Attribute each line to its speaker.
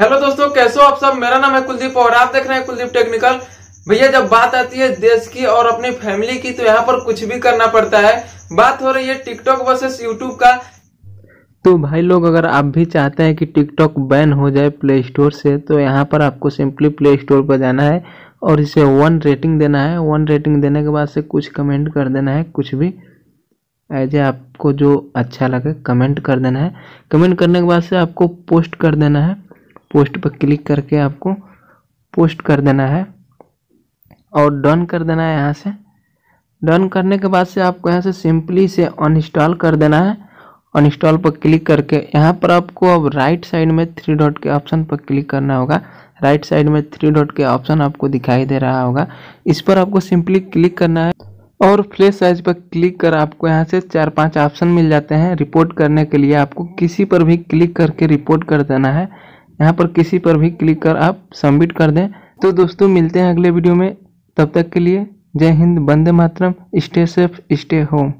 Speaker 1: hello दोस्तों कैसे हो आप सब मेरा नाम है कुलदीप और आप देख रहे हैं कुलदीप टेक्निकल भैया जब बात आती है देश की और अपनी फैमिली की तो यहाँ पर कुछ भी करना पड़ता है बात हो रही है टिकटॉक वर्सेस यूट्यूब का
Speaker 2: तो भाई लोग अगर आप भी चाहते हैं कि टिकटॉक बैन हो जाए प्ले स्टोर से तो यहाँ पर आपको सिंपली प्ले स्टोर पर जाना है और इसे वन रेटिंग देना है वन रेटिंग देने के बाद से कुछ कमेंट कर देना है कुछ भी एज ए आपको जो अच्छा लगे कमेंट कर देना है कमेंट करने के बाद से आपको पोस्ट कर देना है पोस्ट पर क्लिक करके आपको पोस्ट कर देना है और डन कर देना है यहाँ से डन करने के बाद से आपको यहाँ से सिंपली से अनइंस्टॉल कर देना है अनइंस्टॉल पर क्लिक करके यहाँ पर आपको अब राइट साइड में थ्री डॉट के ऑप्शन पर क्लिक करना होगा राइट साइड में थ्री डॉट के ऑप्शन आपको दिखाई दे रहा होगा इस पर आपको सिंपली क्लिक करना है और फ्लैश साइज पर क्लिक कर आपको यहाँ से चार पांच ऑप्शन मिल जाते हैं रिपोर्ट करने के लिए आपको किसी पर भी क्लिक करके रिपोर्ट कर देना है यहाँ पर किसी पर भी क्लिक कर आप सबमिट कर दें तो दोस्तों मिलते हैं अगले वीडियो में तब तक के लिए जय हिंद बंदे मातरम स्टे सेफ स्टे होम